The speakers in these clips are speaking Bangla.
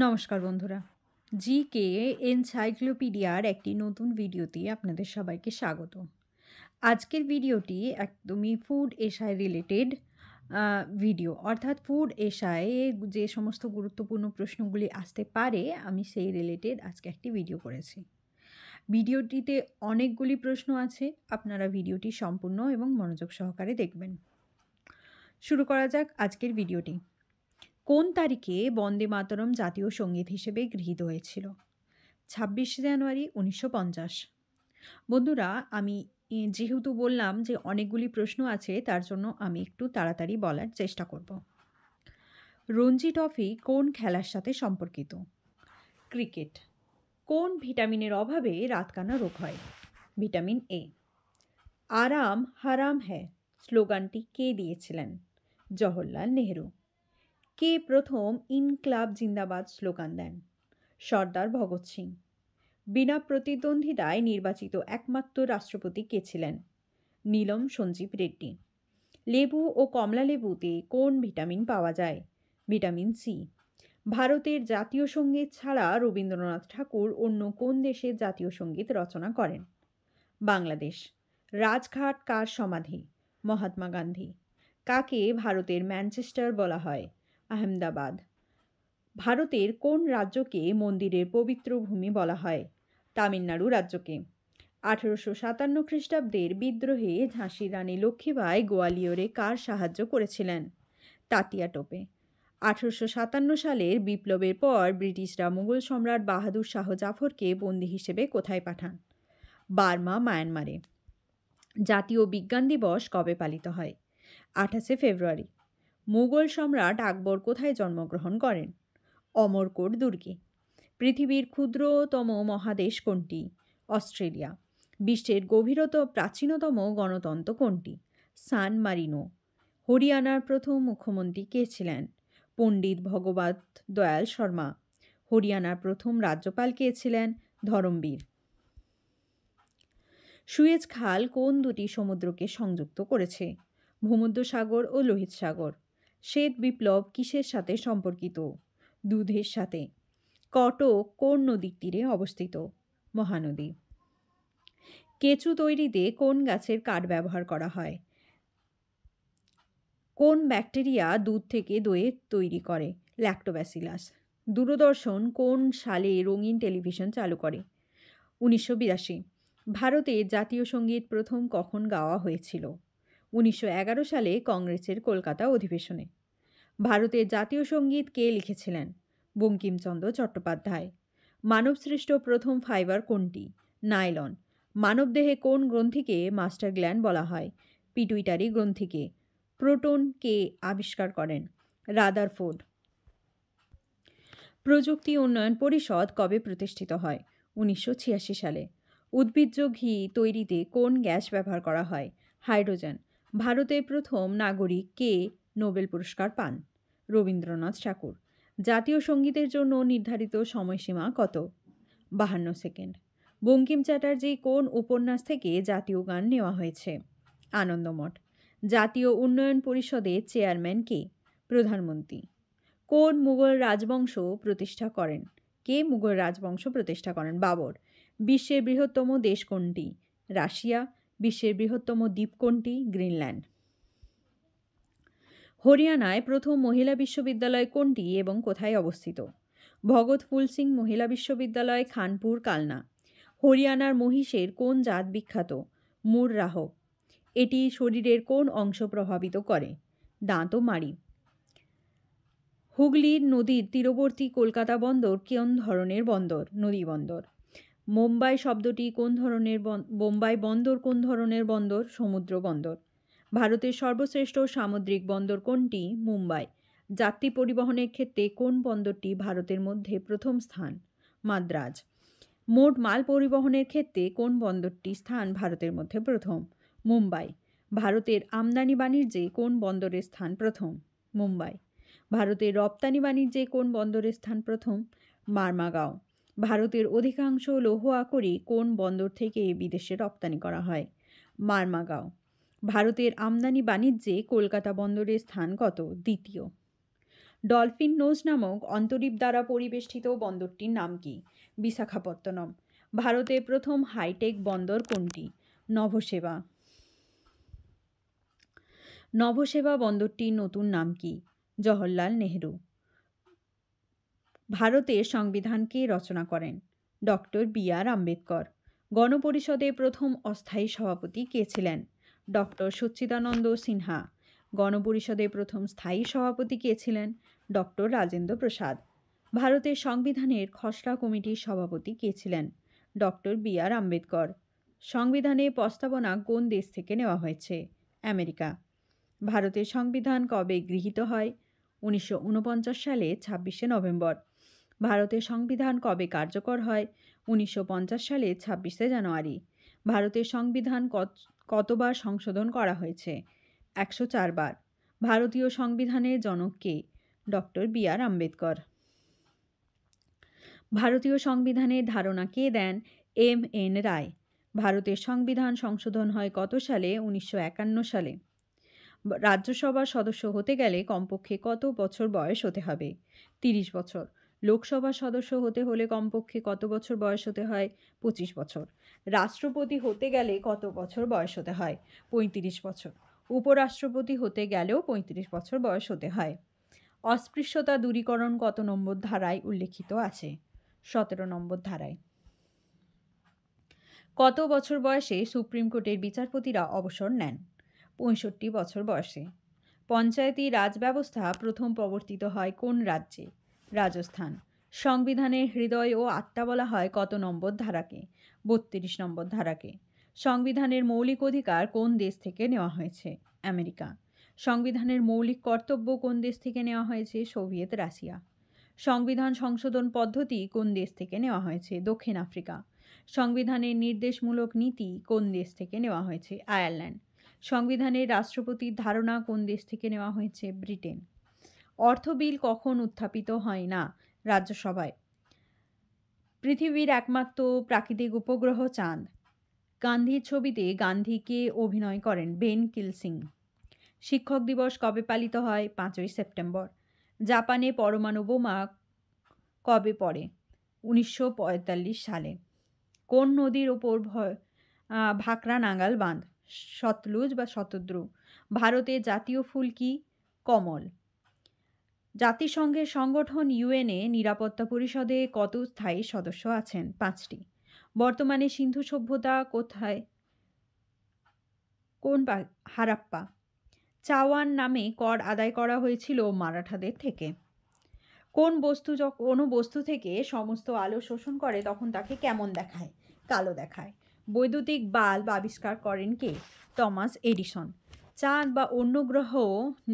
নমস্কার বন্ধুরা জি কে এনসাইক্লোপিডিয়ার একটি নতুন ভিডিওতে আপনাদের সবাইকে স্বাগত আজকের ভিডিওটি একদমই ফুড এশায় রিলেটেড ভিডিও অর্থাৎ ফুড এশায় যে সমস্ত গুরুত্বপূর্ণ প্রশ্নগুলি আসতে পারে আমি সেই রিলেটেড আজকে একটি ভিডিও করেছি ভিডিওটিতে অনেকগুলি প্রশ্ন আছে আপনারা ভিডিওটি সম্পূর্ণ এবং মনোযোগ সহকারে দেখবেন শুরু করা যাক আজকের ভিডিওটি কোন তারিখে বন্দে মাতরম জাতীয় সঙ্গীত হিসেবে গৃহীত হয়েছিল ছাব্বিশে জানুয়ারি উনিশশো পঞ্চাশ বন্ধুরা আমি যেহেতু বললাম যে অনেকগুলি প্রশ্ন আছে তার জন্য আমি একটু তাড়াতাড়ি বলার চেষ্টা করব রঞ্জি ট্রফি কোন খেলার সাথে সম্পর্কিত ক্রিকেট কোন ভিটামিনের অভাবে রাতকানা রোগ হয় ভিটামিন এ আরাম হারাম হ্যাঁ স্লোগানটি কে দিয়েছিলেন জওহরলাল নেহরু কে প্রথম ইনক্লাব জিন্দাবাদ স্লোগান দেন সর্দার ভগৎ সিং বিনা প্রতিদ্বন্দ্বিতায় নির্বাচিত একমাত্র রাষ্ট্রপতি কে ছিলেন নীলম সঞ্জীব রেড্ডি লেবু ও কমলা লেবুতে কোন ভিটামিন পাওয়া যায় ভিটামিন সি ভারতের জাতীয় সঙ্গীত ছাড়া রবীন্দ্রনাথ ঠাকুর অন্য কোন দেশে জাতীয় সঙ্গীত রচনা করেন বাংলাদেশ রাজঘাট কার সমাধি মহাত্মা গান্ধী কাকে ভারতের ম্যানচেস্টার বলা হয় আহমেদাবাদ ভারতের কোন রাজ্যকে মন্দিরের পবিত্র ভূমি বলা হয় তামিলনাড়ু রাজ্যকে আঠেরোশো সাতান্ন খ্রিস্টাব্দের বিদ্রোহে ঝাঁসির রানী লক্ষ্মীবাই গোয়ালিয়রে কার সাহায্য করেছিলেন তাতিয়া টোপে আঠেরোশো সাতান্ন সালের বিপ্লবের পর ব্রিটিশরা মুঘল সম্রাট বাহাদুর শাহ জাফরকে বন্দী হিসেবে কোথায় পাঠান বার্মা মায়ানমারে জাতীয় বিজ্ঞান দিবস কবে পালিত হয় আঠাশে ফেব্রুয়ারি মুঘল সম্রাট আকবর কোথায় জন্মগ্রহণ করেন অমরকোট দুর্গে পৃথিবীর ক্ষুদ্রতম মহাদেশ কোনটি অস্ট্রেলিয়া বিশ্বের গভীরত প্রাচীনতম গণতন্ত্র কোনটি সান মারিনো হরিয়ানার প্রথম মুখ্যমন্ত্রী কে ছিলেন পণ্ডিত ভগবত দয়াল শর্মা হরিয়ানার প্রথম রাজ্যপাল কে ছিলেন ধরমবীর সুয়েজ খাল কোন দুটি সমুদ্রকে সংযুক্ত করেছে ভূমধ্যসাগর ও লোহিত সাগর শ্বেত বিপ্লব কিসের সাথে সম্পর্কিত দুধের সাথে কটক কোন নদীর তীরে অবস্থিত মহানদী কেঁচু তৈরিতে কোন গাছের কাঠ ব্যবহার করা হয় কোন ব্যাকটেরিয়া দুধ থেকে দয়ে তৈরি করে ল্যাক্টোব্যাসিলাস দূরদর্শন কোন সালে রঙিন টেলিভিশন চালু করে উনিশশো বিরাশি ভারতে জাতীয় সঙ্গীত প্রথম কখন গাওয়া হয়েছিল উনিশশো সালে কংগ্রেসের কলকাতা অধিবেশনে ভারতের জাতীয় সঙ্গীত কে লিখেছিলেন বঙ্কিমচন্দ্র চট্টোপাধ্যায় মানবসৃষ্ট প্রথম ফাইবার কোনটি নাইলন মানবদেহে কোন গ্রন্থিকে মাস্টার গ্ল্যান্ড বলা হয় পিটুইটারি গ্রন্থিকে প্রোটন কে আবিষ্কার করেন রাদার ফোর্ড প্রযুক্তি উন্নয়ন পরিষদ কবে প্রতিষ্ঠিত হয় উনিশশো সালে উদ্ভিজ্জ ঘি তৈরিতে কোন গ্যাস ব্যবহার করা হয় হাইড্রোজেন ভারতের প্রথম নাগরিক কে নোবেল পুরস্কার পান রবীন্দ্রনাথ ঠাকুর জাতীয় সঙ্গীতের জন্য নির্ধারিত সময়সীমা কত বাহান্ন সেকেন্ড বঙ্কিম চ্যাটার্জি কোন উপন্যাস থেকে জাতীয় গান নেওয়া হয়েছে আনন্দমঠ জাতীয় উন্নয়ন পরিষদের চেয়ারম্যান কে প্রধানমন্ত্রী কোন মুঘল রাজবংশ প্রতিষ্ঠা করেন কে মুঘল রাজবংশ প্রতিষ্ঠা করেন বাবর বিশ্বের বৃহত্তম দেশ কোনটি রাশিয়া বিশ্বের বৃহত্তম দ্বীপ কোনটি গ্রিনল্যান্ড হরিয়ানায় প্রথম মহিলা বিশ্ববিদ্যালয় কোনটি এবং কোথায় অবস্থিত ভগৎ ফুল সিং মহিলা বিশ্ববিদ্যালয় খানপুর কালনা হরিয়ানার মহিষের কোন জাত বিখ্যাত মুর রাহ এটি শরীরের কোন অংশ প্রভাবিত করে দাঁত মারি হুগলির নদীর তীরবর্তী কলকাতা বন্দর কোন ধরনের বন্দর নদী বন্দর মুম্বাই শব্দটি কোন ধরনের বোম্বাই বন্দর কোন ধরনের বন্দর সমুদ্র বন্দর ভারতের সর্বশ্রেষ্ঠ সামুদ্রিক বন্দর কোনটি মুম্বাই যাত্রী পরিবহনের ক্ষেত্রে কোন বন্দরটি ভারতের মধ্যে প্রথম স্থান মাদ্রাজ মোট মাল পরিবহনের ক্ষেত্রে কোন বন্দরটি স্থান ভারতের মধ্যে প্রথম মুম্বাই ভারতের আমদানি বাণিজ্যে কোন বন্দরের স্থান প্রথম মুম্বাই ভারতের রপ্তানি বাণিজ্যে কোন বন্দরের স্থান প্রথম মারমাগাঁও ভারতের অধিকাংশ লৌহ আকরি কোন বন্দর থেকে বিদেশে রপ্তানি করা হয় মারমাগাঁও ভারতের আমদানি বাণিজ্যে কলকাতা বন্দরের স্থান কত দ্বিতীয় ডলফিন নোজ নামক অন্তরীপ দ্বারা পরিবেষ্টিত বন্দরটির নাম কি বিশাখাপত্তনম ভারতে প্রথম হাইটেক বন্দর কোনটি নভসেবা নভসেবা বন্দরটির নতুন নাম কি জওহরলাল নেহরু ভারতের সংবিধানকে রচনা করেন ডক্টর বি আর আম্বেদকর গণপরিষদে প্রথম অস্থায়ী সভাপতি কে ছিলেন ডক্টর সচ্চিদানন্দ সিনহা গণপরিষদে প্রথম স্থায়ী সভাপতি কে ছিলেন ডক্টর রাজেন্দ্র প্রসাদ ভারতের সংবিধানের খসড়া কমিটির সভাপতি কে ছিলেন ডক্টর বি আর আম্বেদকর সংবিধানে প্রস্তাবনা কোন দেশ থেকে নেওয়া হয়েছে আমেরিকা ভারতের সংবিধান কবে গৃহীত হয় উনিশশো সালে ছাব্বিশে নভেম্বর ভারতের সংবিধান কবে কার্যকর হয় উনিশশো সালে ছাব্বিশে জানুয়ারি ভারতের সংবিধান কতবার সংশোধন করা হয়েছে একশো চারবার ভারতীয় সংবিধানের জনক কে ডক্টর বি আর আম্বেদকর ভারতীয় সংবিধানের ধারণা কে দেন এম এন রায় ভারতের সংবিধান সংশোধন হয় কত সালে উনিশশো সালে রাজ্যসভার সদস্য হতে গেলে কমপক্ষে কত বছর বয়স হতে হবে তিরিশ বছর লোকসভা সদস্য হতে হলে কমপক্ষে কত বছর বয়স হতে হয় পঁচিশ বছর রাষ্ট্রপতি হতে গেলে কত বছর বয়স হতে হয় পঁয়ত্রিশ বছর উপরাষ্ট্রপতি হতে গেলেও পঁয়ত্রিশ বছর বয়স হতে হয় অস্পৃশ্যতা দূরীকরণ কত নম্বর ধারায় উল্লেখিত আছে সতেরো নম্বর ধারায় কত বছর বয়সে সুপ্রিম কোর্টের বিচারপতিরা অবসর নেন পঁয়ষট্টি বছর বয়সে পঞ্চায়েতি রাজ ব্যবস্থা প্রথম প্রবর্তিত হয় কোন রাজ্যে রাজস্থান সংবিধানের হৃদয় ও আত্মা বলা হয় কত নম্বর ধারাকে বত্রিশ নম্বর ধারাকে সংবিধানের মৌলিক অধিকার কোন দেশ থেকে নেওয়া হয়েছে আমেরিকা সংবিধানের মৌলিক কর্তব্য কোন দেশ থেকে নেওয়া হয়েছে সোভিয়েত রাশিয়া সংবিধান সংশোধন পদ্ধতি কোন দেশ থেকে নেওয়া হয়েছে দক্ষিণ আফ্রিকা সংবিধানের নির্দেশমূলক নীতি কোন দেশ থেকে নেওয়া হয়েছে আয়ারল্যান্ড সংবিধানের রাষ্ট্রপতির ধারণা কোন দেশ থেকে নেওয়া হয়েছে ব্রিটেন অর্থ বিল কখন উত্থাপিত হয় না রাজ্যসভায় পৃথিবীর একমাত্র প্রাকৃতিক উপগ্রহ চাঁদ গান্ধী ছবিতে গান্ধীকে অভিনয় করেন বেন কিলসিং শিক্ষক দিবস কবে পালিত হয় পাঁচই সেপ্টেম্বর জাপানে পরমাণু বোমা কবে পড়ে উনিশশো সালে কোন নদীর ওপর ভাকরা নাঙ্গাল বাঁধ সতলুজ বা শতদ্রু ভারতের জাতীয় ফুল কি কমল জাতিসংঘের সংগঠন ইউএনএ নিরাপত্তা পরিষদে কত স্থায়ী সদস্য আছেন পাঁচটি বর্তমানে সিন্ধু সভ্যতা কোথায় কোন হারাপ্পা চাওয়ান নামে কর আদায় করা হয়েছিল মারাঠাদের থেকে কোন বস্তু কোনো বস্তু থেকে সমস্ত আলো শোষণ করে তখন তাকে কেমন দেখায় কালো দেখায় বৈদ্যুতিক বাল্ব আবিষ্কার করেন কে টমাস এডিসন চাঁদ বা অন্য গ্রহ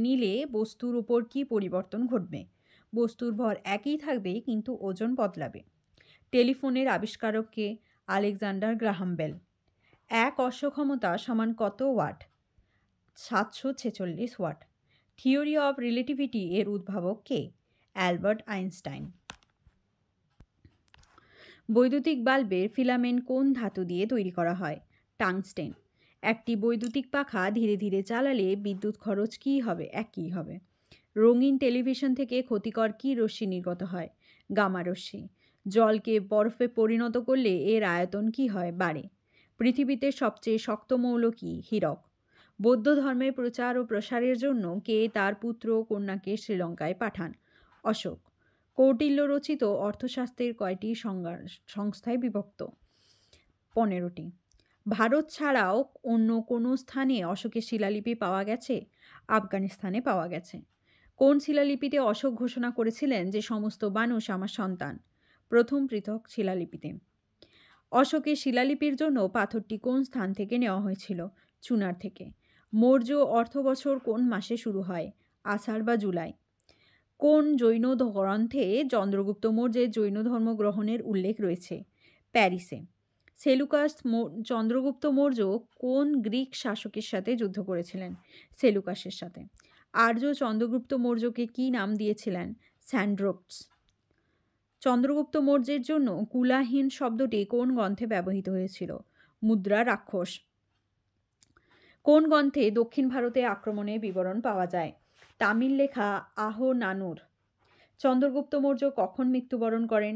নিলে বস্তুর উপর কি পরিবর্তন ঘটবে বস্তুর ভর একই থাকবে কিন্তু ওজন বদলাবে টেলিফোনের আবিষ্কারককে আলেকজান্ডার গ্রাহাম বেল এক অসক্ষমতা সমান কত ওয়াট সাতশো ছেচল্লিশ ওয়াট থিওরি অফ রিলেটিভিটি এর উদ্ভাবক কে অ্যালবার্ট আইনস্টাইন বৈদ্যুতিক বাল্বের ফিলামেন্ট কোন ধাতু দিয়ে তৈরি করা হয় টাংস্টেন একটি বৈদ্যুতিক পাখা ধীরে ধীরে চালালে বিদ্যুৎ খরচ কী হবে একই হবে রঙিন টেলিভিশন থেকে ক্ষতিকর কী রশ্মি নির্গত হয় গামা রশ্মি জলকে বরফে পরিণত করলে এর আয়তন কি হয় বাড়ে পৃথিবীতে সবচেয়ে শক্ত মৌল কী হীরক বৌদ্ধ ধর্মের প্রচার ও প্রসারের জন্য কে তার পুত্র ও কন্যাকে শ্রীলঙ্কায় পাঠান অশোক কৌটিল্য রচিত অর্থশাস্ত্রের কয়টি সংজ্ঞা সংস্থায় বিভক্ত পনেরোটি ভারত ছাড়াও অন্য কোনো স্থানে অশোকের শিলালিপি পাওয়া গেছে আফগানিস্তানে পাওয়া গেছে কোন শিলালিপিতে অশোক ঘোষণা করেছিলেন যে সমস্ত মানুষ আমার সন্তান প্রথম পৃথক শিলালিপিতে অশোকের শিলালিপির জন্য পাথরটি কোন স্থান থেকে নেওয়া হয়েছিল চুনার থেকে মৌর্য অর্থবছর কোন মাসে শুরু হয় আষাঢ় বা জুলাই কোন জৈন গ্রন্থে চন্দ্রগুপ্ত মৌর্যের জৈন ধর্ম গ্রহণের উল্লেখ রয়েছে প্যারিসে সেলুকাস চন্দ্রগুপ্ত মৌর্য কোন গ্রিক শাসকের সাথে যুদ্ধ করেছিলেন সেলুকাসের সাথে আর্য চন্দ্রগুপ্ত মৌর্যকে কি নাম দিয়েছিলেন স্যান্ড্রোপস চন্দ্রগুপ্ত মৌর্যের জন্য কুলাহীন শব্দটি কোন গ্রন্থে ব্যবহৃত হয়েছিল মুদ্রা রাক্ষস কোন গ্রন্থে দক্ষিণ ভারতে আক্রমণের বিবরণ পাওয়া যায় তামিল লেখা আহ নানুর চন্দ্রগুপ্ত মৌর্য কখন মৃত্যুবরণ করেন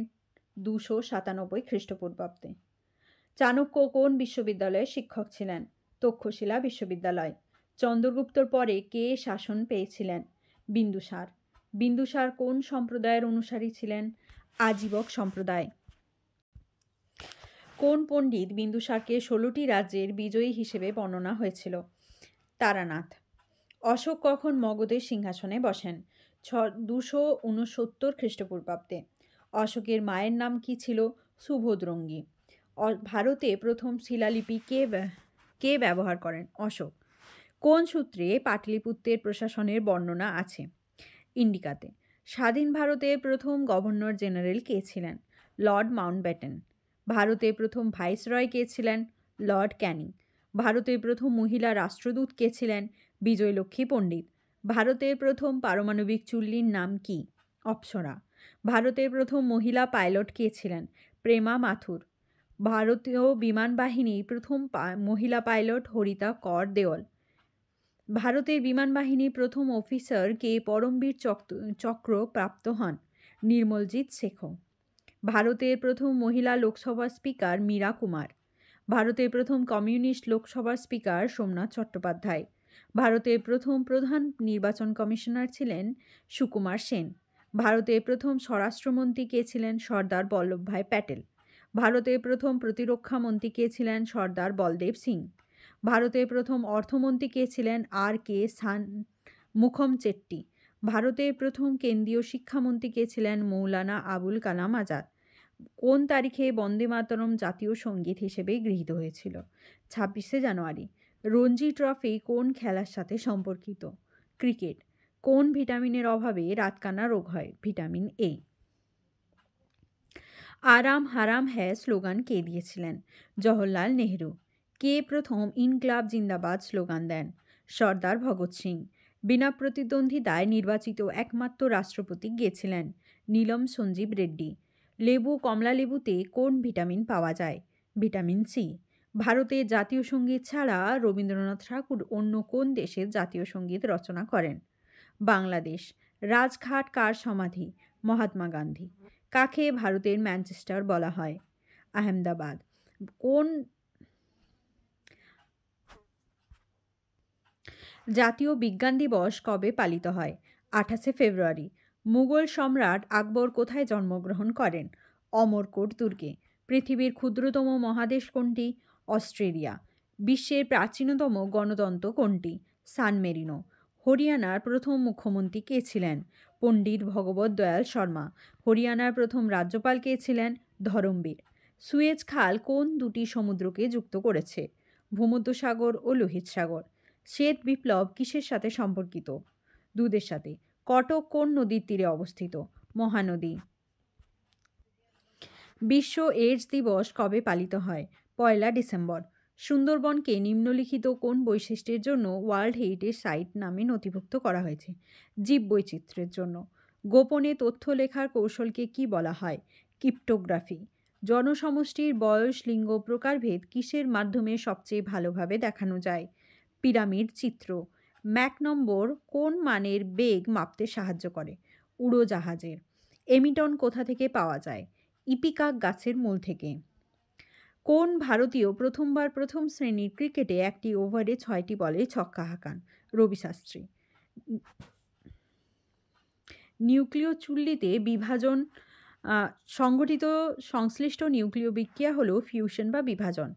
দুশো সাতানব্বই খ্রিস্টপূর্বাব্দে চাণক্য কোন বিশ্ববিদ্যালয়ে শিক্ষক ছিলেন তক্ষশিলা বিশ্ববিদ্যালয় চন্দ্রগুপ্তর পরে কে শাসন পেয়েছিলেন বিন্দুসার বিন্দুসার কোন সম্প্রদায়ের অনুসারী ছিলেন আজীবক সম্প্রদায় কোন পণ্ডিত বিন্দুসারকে ষোলোটি রাজ্যের বিজয়ী হিসেবে বর্ণনা হয়েছিল তারানাথ অশোক কখন মগধের সিংহাসনে বসেন ছ দুশো ঊনসত্তর খ্রিস্টপূর্বাব্দে অশোকের মায়ের নাম কি ছিল সুভদ্রঙ্গী ভারতে প্রথম শিলালিপি কে কে ব্যবহার করেন অশোক কোন সূত্রে পাটলিপুত্রের প্রশাসনের বর্ণনা আছে ইন্ডিকাতে স্বাধীন ভারতের প্রথম গভর্নর জেনারেল কে ছিলেন লর্ড ব্যাটেন ভারতের প্রথম ভাইসরয় কে ছিলেন লর্ড ক্যানিং ভারতের প্রথম মহিলা রাষ্ট্রদূত কে ছিলেন বিজয়লক্ষ্মী পণ্ডিত ভারতের প্রথম পারমাণবিক চুল্লির নাম কি অপ্সরা ভারতের প্রথম মহিলা পাইলট কে ছিলেন প্রেমা মাথুর ভারতীয় বিমান বাহিনীর প্রথম মহিলা পাইলট হরিতা কর দেওয়াল ভারতের বিমান বাহিনীর প্রথম অফিসার কে পরমবীর চক্র প্রাপ্ত হন নির্মলজিৎ শেখ ভারতের প্রথম মহিলা লোকসভা স্পিকার মীরা কুমার ভারতের প্রথম কমিউনিস্ট লোকসভার স্পিকার সোমনাথ চট্টোপাধ্যায় ভারতের প্রথম প্রধান নির্বাচন কমিশনার ছিলেন সুকুমার সেন ভারতের প্রথম স্বরাষ্ট্রমন্ত্রী কে ছিলেন সর্দার বল্লভভাই প্যাটেল ভারতের প্রথম প্রতিরক্ষামন্ত্রী কে ছিলেন সর্দার বলদেব সিং ভারতের প্রথম অর্থমন্ত্রী কে ছিলেন আর কে সান মুখম চেট্টি ভারতের প্রথম কেন্দ্রীয় শিক্ষামন্ত্রী কে ছিলেন মৌলানা আবুল কালাম আজাদ কোন তারিখে বন্দে মাতরম জাতীয় সঙ্গীত হিসেবে গৃহীত হয়েছিল ছাব্বিশে জানুয়ারি রঞ্জি ট্রফি কোন খেলার সাথে সম্পর্কিত ক্রিকেট কোন ভিটামিনের অভাবে রাতকানা রোগ হয় ভিটামিন এ আরাম হারাম হ্যায় স্লোগান কে দিয়েছিলেন জওহরলাল নেহরু কে প্রথম ইনকলাব জিন্দাবাদ স্লোগান দেন সর্দার ভগৎ সিং বিনা প্রতিদ্বন্দ্বিতায় নির্বাচিত একমাত্র রাষ্ট্রপতি গিয়েছিলেন নীলম সঞ্জীব রেড্ডি লেবু কমলা লেবুতে কোন ভিটামিন পাওয়া যায় ভিটামিন সি ভারতে জাতীয় সঙ্গীত ছাড়া রবীন্দ্রনাথ ঠাকুর অন্য কোন দেশের জাতীয় সঙ্গীত রচনা করেন বাংলাদেশ রাজঘাট কার সমাধি মহাত্মা গান্ধী কাকে ভারতের ম্যানচেস্টার বলা হয় আহমেদাবাদ কোন জাতীয় বিজ্ঞান দিবস কবে পালিত হয় আঠাশে ফেব্রুয়ারি মুঘল সম্রাট আকবর কোথায় জন্মগ্রহণ করেন অমরকোট দুর্গে পৃথিবীর ক্ষুদ্রতম মহাদেশ কোনটি অস্ট্রেলিয়া বিশ্বের প্রাচীনতম গণতন্ত্র কোনটি সান মেরিনো হরিয়ানার প্রথম মুখ্যমন্ত্রী কে ছিলেন পণ্ডিত ভগবত দয়াল শর্মা হরিয়ানার প্রথম রাজ্যপাল কে ছিলেন ধরমবীর সুয়েজ খাল কোন দুটি সমুদ্রকে যুক্ত করেছে ভূমধ্যসাগর ও লোহিত সাগর শ্বেত বিপ্লব কিসের সাথে সম্পর্কিত দুধের সাথে কটক কোন নদীর তীরে অবস্থিত মহানদী বিশ্ব এইডস দিবস কবে পালিত হয় পয়লা ডিসেম্বর সুন্দরবনকে নিম্নলিখিত কোন বৈশিষ্ট্যের জন্য ওয়ার্ল্ড হেরিটেজ সাইট নামে নথিভুক্ত করা হয়েছে জীব বৈচিত্র্যের জন্য গোপনে তথ্য লেখার কৌশলকে কি বলা হয় কিপ্টোগ্রাফি জনসমষ্টির বয়স লিঙ্গ প্রকারভেদ কিসের মাধ্যমে সবচেয়ে ভালোভাবে দেখানো যায় পিরামিড চিত্র ম্যাক নম্বর কোন মানের বেগ মাপতে সাহায্য করে উড়োজাহাজের এমিটন কোথা থেকে পাওয়া যায় ইপিকা গাছের মূল থেকে কোন ভারতীয় প্রথমবার প্রথম শ্রেণীর ক্রিকেটে একটি ওভারে ছয়টি বলে ছক্কা হাঁকান রবি শাস্ত্রী নিউক্লিয় চুল্লিতে বিভাজন সংগঠিত সংশ্লিষ্ট নিউক্লিয় বিক্রিয়া হল ফিউশন বা বিভাজন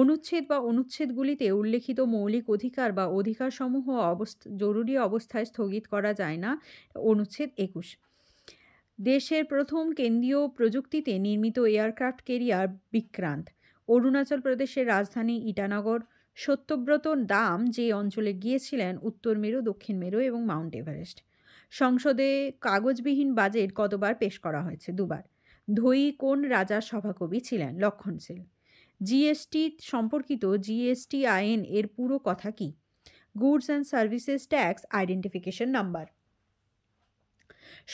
অনুচ্ছেদ বা অনুচ্ছেদগুলিতে উল্লেখিত মৌলিক অধিকার বা অধিকারসমূহ অবস্থ জরুরি অবস্থায় স্থগিত করা যায় না অনুচ্ছেদ একুশ দেশের প্রথম কেন্দ্রীয় প্রযুক্তিতে নির্মিত এয়ারক্রাফট কেরিয়ার বিক্রান্ত অরুণাচল প্রদেশের রাজধানী ইটানগর সত্যব্রত দাম যে অঞ্চলে গিয়েছিলেন উত্তর মেরু দক্ষিণ মেরু এবং মাউন্ট এভারেস্ট সংসদে কাগজবিহীন বাজেট কতবার পেশ করা হয়েছে দুবার ধই কোন রাজার সভাকবি ছিলেন লক্ষণ সেন জিএসটি সম্পর্কিত জিএসটি আইন এর পুরো কথা কি goods and services tax identification number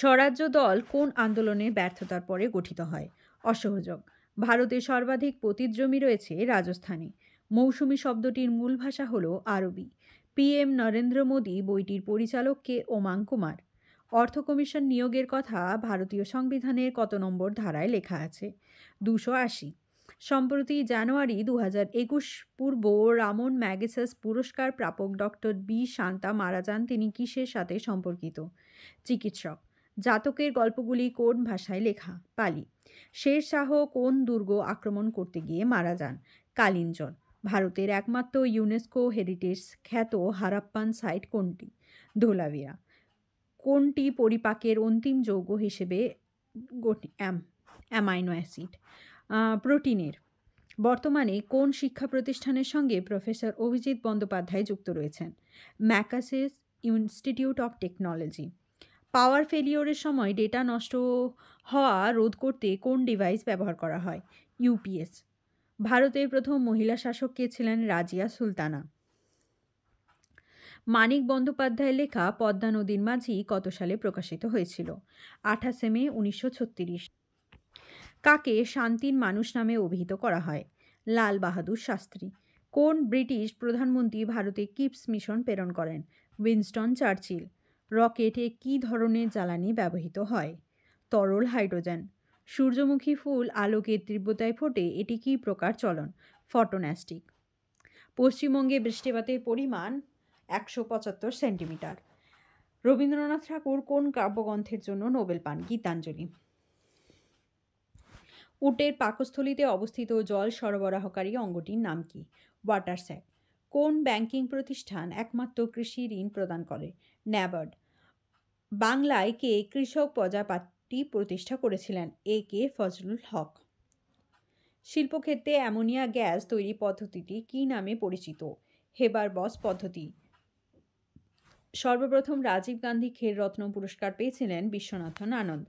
Swarajya দল কোন আন্দোলনে ব্যর্থতার পরে গঠিত হয় অসহযোগ ভারতে সর্বাধিক পতিত জমি রয়েছে রাজস্থানে মৌসুমি শব্দটির মূল ভাষা হল আরবি পিএম নরেন্দ্র মোদী বইটির পরিচালক কে ওমাং কুমার অর্থ কমিশন নিয়োগের কথা ভারতীয় সংবিধানের কত নম্বর ধারায় লেখা আছে দুশো আশি সম্প্রতি জানুয়ারি দু হাজার একুশ পূর্ব রামন ম্যাগেসাস পুরস্কার প্রাপক ডক্টর বি শান্তা মারা যান তিনি কিসের সাথে সম্পর্কিত চিকিৎসক জাতকের গল্পগুলি কোন ভাষায় লেখা পালি শের শাহ কোন দুর্গ আক্রমণ করতে গিয়ে মারা যান কালিঞ্জন ভারতের একমাত্র ইউনেস্কো হেরিটেজ খ্যাত হারাপ্পান সাইট কোনটি ধোলাভিয়া কোনটি পরিপাকের অন্তিম যৌগ হিসেবে অ্যামাইনো অ্যাসিড প্রোটিনের বর্তমানে কোন শিক্ষা প্রতিষ্ঠানের সঙ্গে প্রফেসর অভিজিৎ বন্দ্যোপাধ্যায় যুক্ত রয়েছেন Massachusetts institute of technology power ফেলিওরের সময় ডেটা নষ্ট হওয়া রোধ করতে কোন ডিভাইস ব্যবহার করা হয় ইউপিএস ভারতের প্রথম মহিলা শাসক কে ছিলেন রাজিয়া সুলতানা মানিক বন্দ্যোপাধ্যায়ের লেখা পদ্মা নদীর মাঝি কত সালে প্রকাশিত হয়েছিল আঠাশে মে উনিশশো কাকে শান্তির মানুষ নামে অভিহিত করা হয় লাল বাহাদুর শাস্ত্রী কোন ব্রিটিশ প্রধানমন্ত্রী ভারতে কিপস মিশন প্রেরণ করেন উইনস্টন চার্চিল রকেটে কি ধরনের জ্বালানি ব্যবহৃত হয় তরল হাইড্রোজেন সূর্যমুখী ফুল আলোকের তীব্রতায় ফোটে এটি কী প্রকার চলন ফটোন্যাস্টিক পশ্চিমবঙ্গে বৃষ্টিপাতের পরিমাণ একশো পঁচাত্তর সেন্টিমিটার রবীন্দ্রনাথ ঠাকুর কোন কাব্যগ্রন্থের জন্য নোবেল পান গীতাঞ্জলি উটের পাকস্থলিতে অবস্থিত জল সরবরাহকারী অঙ্গটির নাম কি ওয়াটার স্যাক কোন ব্যাংকিং প্রতিষ্ঠান একমাত্র কৃষি ঋণ প্রদান করে ন্যাবার্ড বাংলায় কে কৃষক প্রজাপাতি প্রতিষ্ঠা করেছিলেন এ কে ফজলুল হক শিল্পক্ষেত্রে অ্যামোনিয়া গ্যাস তৈরি পদ্ধতিটি কী নামে পরিচিত হেবার বস পদ্ধতি সর্বপ্রথম রাজীব গান্ধী খেল রত্ন পুরস্কার পেয়েছিলেন বিশ্বনাথন আনন্দ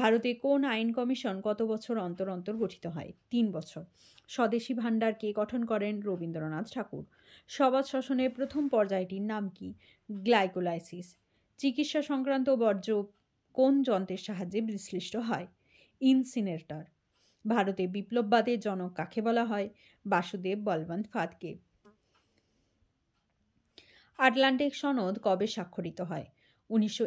ভারতে কোন আইন কমিশন কত বছর অন্তর অন্তর গঠিত হয় তিন বছর স্বদেশী ভাণ্ডার কে গঠন করেন রবীন্দ্রনাথ ঠাকুর সবাজ শ্বসনের প্রথম পর্যায়টির নাম কি গ্লাইকোলাইসিস চিকিৎসা সংক্রান্ত বর্জ্য কোন যন্ত্রের সাহায্যে বিশ্লিষ্ট হয় ইনসিনেটর ভারতে বিপ্লববাদের জনক কাকে বলা হয় বাসুদেব বলবন্ত ফাতকে আটলান্টিক সনদ কবে স্বাক্ষরিত হয় উনিশশো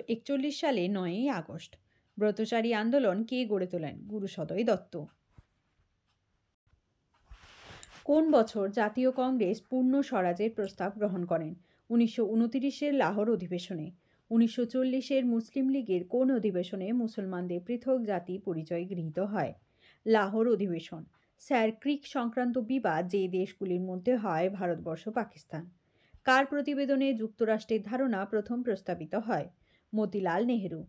সালে নয়ই আগস্ট ব্রতচারী আন্দোলন কে গড়ে তোলেন গুরুসদয় দত্ত কোন বছর জাতীয় কংগ্রেস পূর্ণ স্বরাজের প্রস্তাব গ্রহণ করেন উনিশশো উনতিরিশের লাহোর অধিবেশনে উনিশশো চল্লিশের মুসলিম লীগের কোন অধিবেশনে মুসলমানদের পৃথক জাতি পরিচয় গৃহীত হয় লাহোর অধিবেশন স্যার ক্রিক সংক্রান্ত বিবাদ যে দেশগুলির মধ্যে হয় ভারতবর্ষ পাকিস্তান কার প্রতিবেদনে যুক্তরাষ্ট্রের ধারণা প্রথম প্রস্তাবিত হয় মতিলাল নেহেরু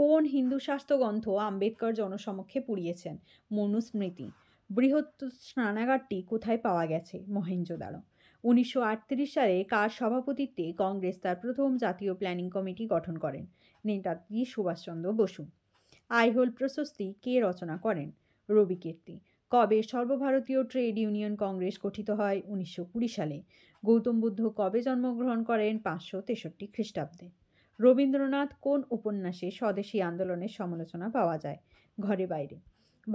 কোন হিন্দু স্বাস্থ্যগ্রন্থ আম্বেদকর জনসমক্ষে পুড়িয়েছেন মনুস্মৃতি বৃহত্ত স্নানাগারটি কোথায় পাওয়া গেছে মহেঞ্জোদারো উনিশশো সালে কার সভাপতিত্বে কংগ্রেস তার প্রথম জাতীয় প্ল্যানিং কমিটি গঠন করেন নেতাজি সুভাষচন্দ্র বসু আইহোল প্রশস্তি কে রচনা করেন রবি কীর্তি কবে সর্বভারতীয় ট্রেড ইউনিয়ন কংগ্রেস গঠিত হয় উনিশশো সালে গৌতম বুদ্ধ কবে জন্মগ্রহণ করেন পাঁচশো তেষট্টি খ্রিস্টাব্দে রবীন্দ্রনাথ কোন উপন্যাসে স্বদেশী আন্দোলনের সমালোচনা পাওয়া যায় ঘরে বাইরে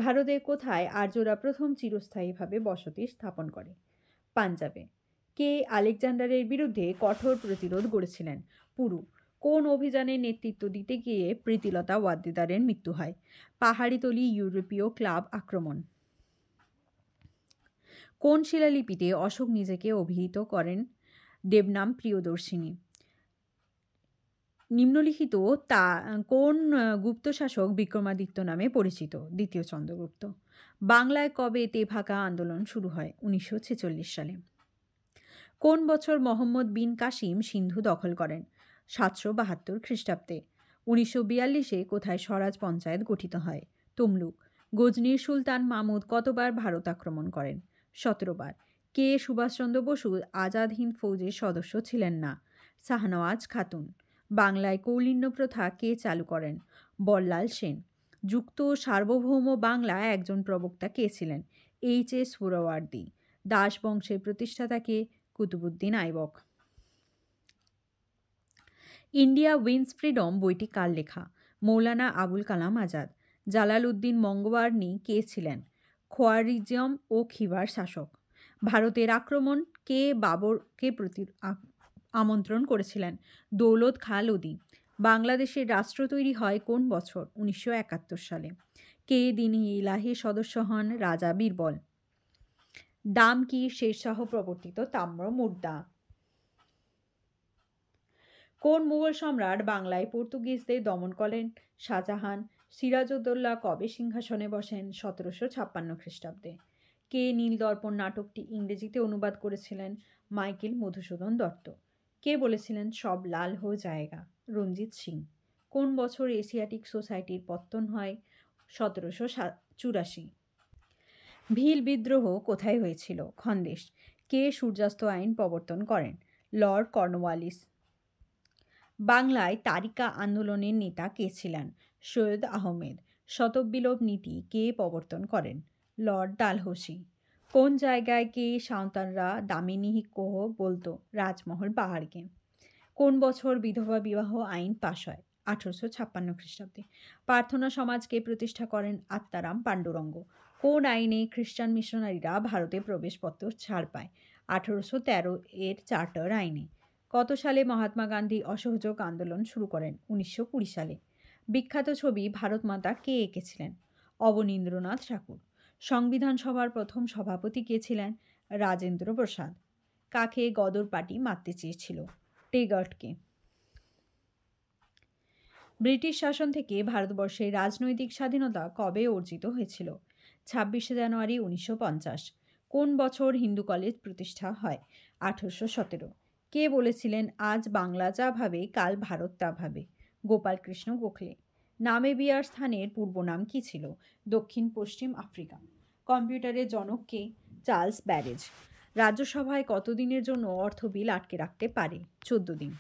ভারতে কোথায় আর্যরা প্রথম চিরস্থায়ীভাবে বসতি স্থাপন করে পাঞ্জাবে কে আলেকজান্ডারের বিরুদ্ধে কঠোর প্রতিরোধ গড়েছিলেন পুরু কোন অভিযানের নেতৃত্ব দিতে গিয়ে প্রীতিলতা ওয়াদ্দেদারের মৃত্যু হয় পাহাড়িতলি ইউরোপীয় ক্লাব আক্রমণ কোন শিলালিপিতে অশোক নিজেকে অভিহিত করেন দেবনাম প্রিয়দর্শিনী নিম্নলিখিত তা কোন গুপ্ত শাসক বিক্রমাদিত্য নামে পরিচিত দ্বিতীয় চন্দ্রগুপ্ত বাংলায় কবে তেভাকা আন্দোলন শুরু হয় উনিশশো সালে কোন বছর মোহাম্মদ বিন কাসিম সিন্ধু দখল করেন সাতশো বাহাত্তর খ্রিস্টাব্দে উনিশশো বিয়াল্লিশে কোথায় স্বরাজ পঞ্চায়েত গঠিত হয় তমলুক গজনির সুলতান মাহমুদ কতবার ভারত আক্রমণ করেন সতেরোবার কে সুভাষচন্দ্র বসু আজাদ হিন্দ ফৌজের সদস্য ছিলেন না শাহনওয়াজ খাতুন বাংলায় কৌলিন্য প্রথা কে চালু করেন বল্লাল সেন যুক্ত সার্বভৌম বাংলা একজন প্রবক্তা কে ছিলেন এইচ এস সুরওয়ার্দি দাস বংশের প্রতিষ্ঠাতা কে Qutbuddin Aibak India wins freedom বইটি কার লেখা মৌলানা আবুল কালাম আজাদ জালাল উদ্দিন মঙ্গবার্নি কে ছিলেন খোয়ারিজম ও খিবার শাসক ভারতের আক্রমণ কে বাবরকে প্রতি আমন্ত্রণ করেছিলেন দৌলত খা লোদি বাংলাদেশের রাষ্ট্র তৈরি হয় কোন বছর উনিশশো সালে কে দিনী ইলাহি সদস্য হন রাজা বীরবল দাম কি শেরশাহ প্রবর্তিত তাম্র মুদ্রা কোন মুঘল সম্রাট বাংলায় পর্তুগিজদের দমন করেন শাহজাহান সিরাজউদ্দৌল্লা কবে সিংহাসনে বসেন সতেরোশো ছাপ্পান্ন খ্রিস্টাব্দে কে নীল দর্পণ নাটকটি ইংরেজিতে অনুবাদ করেছিলেন মাইকেল মধুসূদন দত্ত কে বলেছিলেন সব লাল হো জায়গা রঞ্জিত সিং কোন বছর এশিয়াটিক সোসাইটির পত্তন হয় সতেরোশো চুরাশি ভিল বিদ্রোহ কোথায় হয়েছিল খন্দেশ কে সূর্যাস্ত আইন প্রবর্তন করেন লর্ড কর্নওয়ালিস বাংলায় তারিকা আন্দোলনের নেতা কে ছিলেন সৈয়দ আহমেদ শতবিলোপ নীতি কে প্রবর্তন করেন লর্ড ডালহসি কোন জায়গায় কি সাঁওতালরা দামিনী কোহ বলতো রাজমহল পাহাড়কে কোন বছর বিধবা বিবাহ আইন পাশ হয় আঠেরোশো ছাপ্পান্ন খ্রিস্টাব্দে প্রার্থনা সমাজকে প্রতিষ্ঠা করেন আত্মারাম পাণ্ডুরঙ্গ কোন আইনে খ্রিস্টান মিশনারিরা ভারতে প্রবেশপত্র ছাড় পায় আঠেরোশো তেরো এর চার্টার আইনে কত সালে মহাত্মা গান্ধী অসহযোগ আন্দোলন শুরু করেন উনিশশো কুড়ি সালে বিখ্যাত ছবি ভারত মাতা কে এঁকেছিলেন অবনীন্দ্রনাথ ঠাকুর সংবিধান সভার প্রথম সভাপতি কে ছিলেন রাজেন্দ্র প্রসাদ কাকে গদর পার্টি মারতে চেয়েছিল টেগটকে ব্রিটিশ শাসন থেকে ভারতবর্ষে রাজনৈতিক স্বাধীনতা কবে অর্জিত হয়েছিল ছাব্বিশে জানুয়ারি উনিশশো কোন বছর হিন্দু কলেজ প্রতিষ্ঠা হয় আঠেরোশো সতেরো কে বলেছিলেন আজ বাংলা যা ভাবে কাল ভারত তা ভাবে গোপালকৃষ্ণ গোখলে নামেবিয়ার স্থানের পূর্ব নাম কী ছিল দক্ষিণ পশ্চিম আফ্রিকা কম্পিউটারের জনককে চার্লস ব্যারেজ রাজ্যসভায় কতদিনের জন্য অর্থ বিল আটকে রাখতে পারে চোদ্দ দিন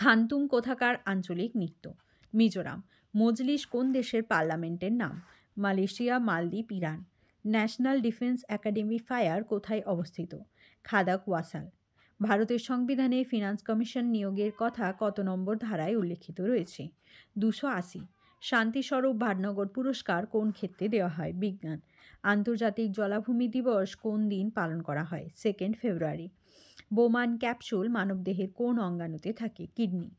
খান্তুম কোথাকার আঞ্চলিক নৃত্য মিজোরাম মজলিস কোন দেশের পার্লামেন্টের নাম Malaysia Maldives Iran national defence academy ফায়ার কোথায় অবস্থিত খাদাক ওয়াসাল ভারতের সংবিধানে ফিনান্স কমিশন নিয়োগের কথা কত নম্বর ধারায় উল্লেখিত রয়েছে দুশো আশি শান্তিস্বরূপ ভাটনগর পুরস্কার কোন ক্ষেত্রে দেওয়া হয় বিজ্ঞান আন্তর্জাতিক জলাভূমি দিবস কোন দিন পালন করা হয় সেকেন্ড ফেব্রুয়ারি বোমান ক্যাপসুল মানবদেহের কোন অঙ্গাণুতে থাকে কিডনি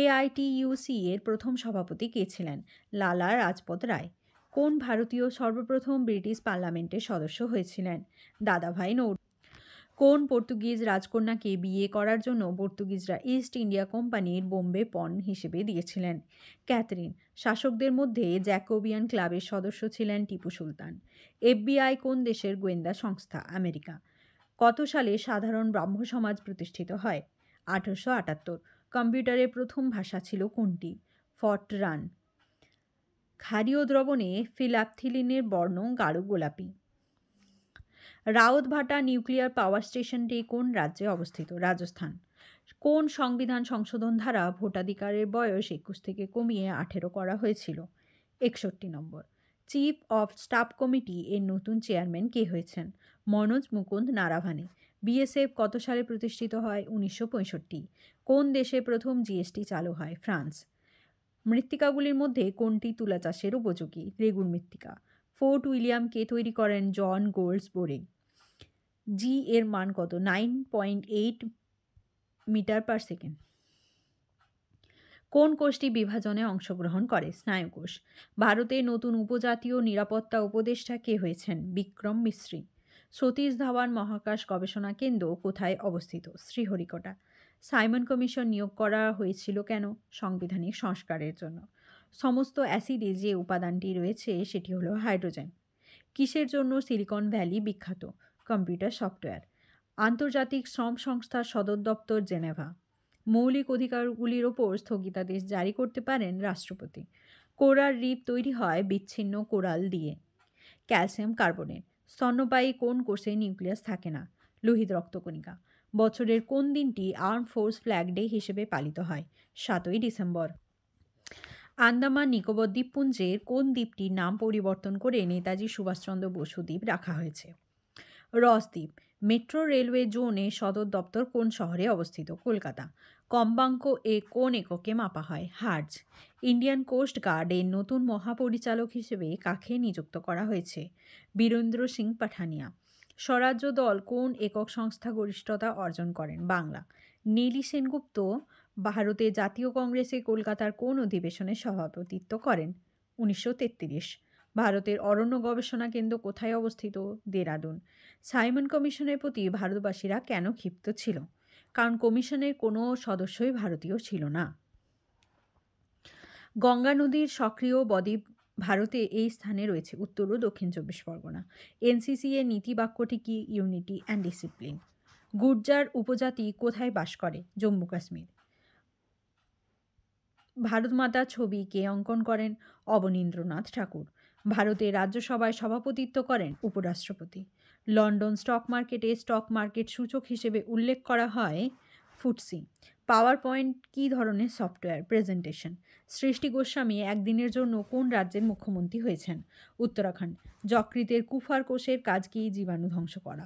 এআইটিউসি এর প্রথম সভাপতি কে ছিলেন লালা রাজপথ রায় কোন ভারতীয় সর্বপ্রথম ব্রিটিশ পার্লামেন্টের সদস্য হয়েছিলেন দাদাভাই নৌ কোন পর্তুগিজ রাজকন্যাকে বিয়ে করার জন্য পর্তুগিজরা ইস্ট ইন্ডিয়া কোম্পানির বোম্বে পণ হিসেবে দিয়েছিলেন ক্যাথরিন শাসকদের মধ্যে জ্যাকোবিয়ান ক্লাবের সদস্য ছিলেন টিপু সুলতান এফবিআই কোন দেশের গোয়েন্দা সংস্থা আমেরিকা কত সালে সাধারণ ব্রাহ্ম সমাজ প্রতিষ্ঠিত হয় আঠারোশো আটাত্তর কম্পিউটারের প্রথম ভাষা ছিল কোনটি ফটরান ক্ষারীয় দ্রবণে ফিলাপথিলিনের বর্ণ গাঢ় গোলাপি রাউতভাটা নিউক্লিয়ার পাওয়ার স্টেশনটি কোন রাজ্যে অবস্থিত রাজস্থান কোন সংবিধান সংশোধন ধারা ভোটাধিকারের বয়স একুশ থেকে কমিয়ে আঠেরো করা হয়েছিল একষট্টি নম্বর চিফ অফ স্টাফ কমিটি এর নতুন চেয়ারম্যান কে হয়েছেন মনোজ মুকুন্দ নারাভানে বিএসএফ কত সালে প্রতিষ্ঠিত হয় উনিশশো কোন দেশে প্রথম জিএসটি চালু হয় ফ্রান্স মৃত্তিকাগুলির মধ্যে কোনটি তুলা চাষের উপযোগী রেগুন মৃত্তিকা ফোর্ট উইলিয়ামকে তৈরি করেন জন গোল্ডস বোরিং জি এর মান কত nine point eight metre per second কোন কোষটি বিভাজনে অংশগ্রহণ করে স্নায়ুকোষ ভারতে নতুন উপজাতীয় নিরাপত্তা উপদেষ্টা কে হয়েছেন বিক্রম মিশ্রি সতীশ ধাওয়ান মহাকাশ গবেষণা কেন্দ্র কোথায় অবস্থিত শ্রীহরিকোটা সাইমন কমিশন নিয়োগ করা হয়েছিল কেন সাংবিধানিক সংস্কারের জন্য সমস্ত অ্যাসিডে যে উপাদানটি রয়েছে সেটি হলো হাইড্রোজেন কিসের জন্য সিলিকন ভ্যালি বিখ্যাত কম্পিউটার সফটওয়্যার আন্তর্জাতিক শ্রম সংস্থার সদর দপ্তর জেনেভা মৌলিক অধিকারগুলির ওপর স্থগিতাদেশ জারি করতে পারেন রাষ্ট্রপতি কোরাল রিপ তৈরি হয় বিচ্ছিন্ন কোরাল দিয়ে ক্যালসিয়াম কার্বনেট স্তন্যপায়ী কোন কোষে নিউক্লিয়াস থাকে না লোহিত রক্তকণিকা বছরের কোন দিনটি আর্ম ফোর্স ফ্ল্যাগ ডে হিসেবে পালিত হয় সাতই ডিসেম্বর আন্দামান নিকোবর দ্বীপপুঞ্জের কোন দ্বীপটির নাম পরিবর্তন করে নেতাজি সুভাষচন্দ্র বসু দ্বীপ রাখা হয়েছে রসদ্বীপ মেট্রো রেলওয়ে জোনে সদর দপ্তর কোন শহরে অবস্থিত কলকাতা কম্বাঙ্ক এ কোন এককে মাপা হয় হার্জ ইন্ডিয়ান কোস্ট গার্ডের নতুন মহাপরিচালক হিসেবে কাকে নিযুক্ত করা হয়েছে বীরেন্দ্র সিং পাঠানিয়া স্বরাজ্য দল কোন একক সংস্থা গরিষ্ঠতা অর্জন করেন বাংলা নীলি সেনগুপ্ত ভারতে জাতীয় কংগ্রেসে কলকাতার কোন অধিবেশনে সভাপতিত্ব করেন উনিশশো ভারতের অরণ্য গবেষণা কেন্দ্র কোথায় অবস্থিত দেরাদুন সাইমন কমিশনের প্রতি ভারতবাসীরা কেন ক্ষিপ্ত ছিল কারণ কমিশনের কোনো সদস্যই ভারতীয় ছিল না গঙ্গা নদীর সক্রিয় বদ্বীপ ভারতে এই স্থানে রয়েছে উত্তর ও দক্ষিণ চব্বিশ পরগনা এনসিসি এর নীতি বাক্যটি কি ইউনিটি অ্যান্ড ডিসিপ্লিন গুর্জার উপজাতি কোথায় বাস করে জম্মু কাশ্মীর ভারতমাতা ছবিকে অঙ্কন করেন অবনীন্দ্রনাথ ঠাকুর ভারতে রাজ্যসভায় সভাপতিত্ব করেন উপরাষ্ট্রপতি লন্ডন স্টক মার্কেটে স্টক মার্কেট সূচক হিসেবে উল্লেখ করা হয় ফুটসি পাওয়ার পয়েন্ট কী ধরনের সফটওয়্যার প্রেজেন্টেশন সৃষ্টি গোস্বামী একদিনের জন্য কোন রাজ্যের মুখ্যমন্ত্রী হয়েছেন উত্তরাখণ্ড যকৃতের কুফার কোষের কাজ কি জীবাণু ধ্বংস করা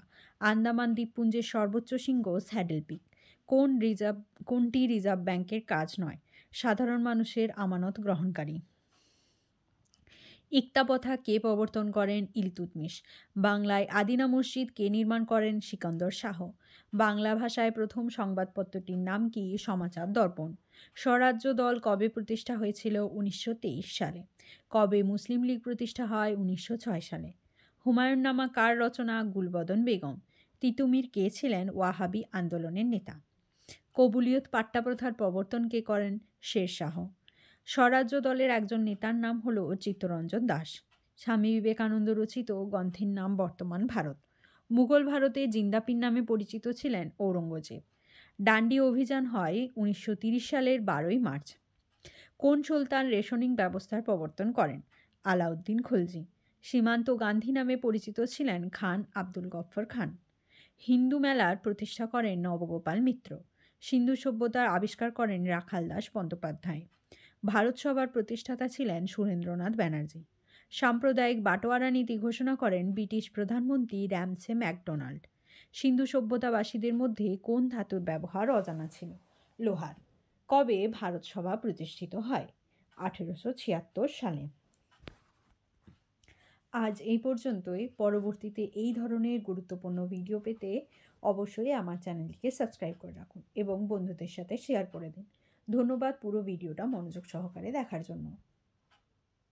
আন্দামান দ্বীপপুঞ্জের সর্বোচ্চ সিংহ স্যাডেল পিক কোন রিজার্ভ কোনটি রিজার্ভ ব্যাংকের কাজ নয় সাধারণ মানুষের আমানত গ্রহণকারী ইক্তাপথা কে প্রবর্তন করেন ইলতুতমিশ বাংলায় আদিনা মসজিদ কে নির্মাণ করেন সিকন্দর শাহ বাংলা ভাষায় প্রথম সংবাদপত্রটির নাম কি সমাচার দর্পণ স্বরাজ্য দল কবে প্রতিষ্ঠা হয়েছিল উনিশশো সালে কবে মুসলিম লীগ প্রতিষ্ঠা হয় উনিশশো সালে হুমায়ুন নামা কার রচনা গুলবদন বেগম তিতুমির কে ছিলেন ওয়াহাবি আন্দোলনের নেতা কবুলিয়ত পাট্টাপ্রথার প্রবর্তনকে করেন শের শাহ স্বরাজ্য দলের একজন নেতার নাম হল চিত্তরঞ্জন দাস স্বামী বিবেকানন্দ রচিত গ্রন্থের নাম বর্তমান ভারত মুঘল ভারতে জিন্দাপিন নামে পরিচিত ছিলেন ঔরঙ্গজেব ডান্ডি অভিযান হয় উনিশশো সালের বারোই মার্চ কোন সুলতান রেশনিং ব্যবস্থার প্রবর্তন করেন আলাউদ্দিন খলজি সীমান্ত গান্ধী নামে পরিচিত ছিলেন খান আব্দুল গফর খান হিন্দু মেলার প্রতিষ্ঠা করেন নবগোপাল মিত্র সিন্ধু সভ্যতার আবিষ্কার করেন রাখাল দাস বন্দ্যোপাধ্যায় ভারত সভার প্রতিষ্ঠাতা ছিলেন সুরেন্দ্রনাথ ব্যানার্জি সাম্প্রদায়িক বাটোয়ারা নীতি ঘোষণা করেন ব্রিটিশ প্রধানমন্ত্রী র্যামসে ম্যাকডোনাল্ড সিন্ধু সভ্যতাবাসীদের মধ্যে কোন ধাতুর ব্যবহার অজানা ছিল লোহার কবে ভারত সভা প্রতিষ্ঠিত হয় আঠেরোশো ছিয়াত্তর সালে আজ এই পর্যন্তই পরবর্তীতে এই ধরনের গুরুত্বপূর্ণ ভিডিও পেতে অবশ্যই আমার চ্যানেলটিকে সাবস্ক্রাইব করে রাখুন এবং বন্ধুদের সাথে শেয়ার করে দিন ধন্যবাদ পুরো ভিডিওটা মনোযোগ সহকারে দেখার জন্য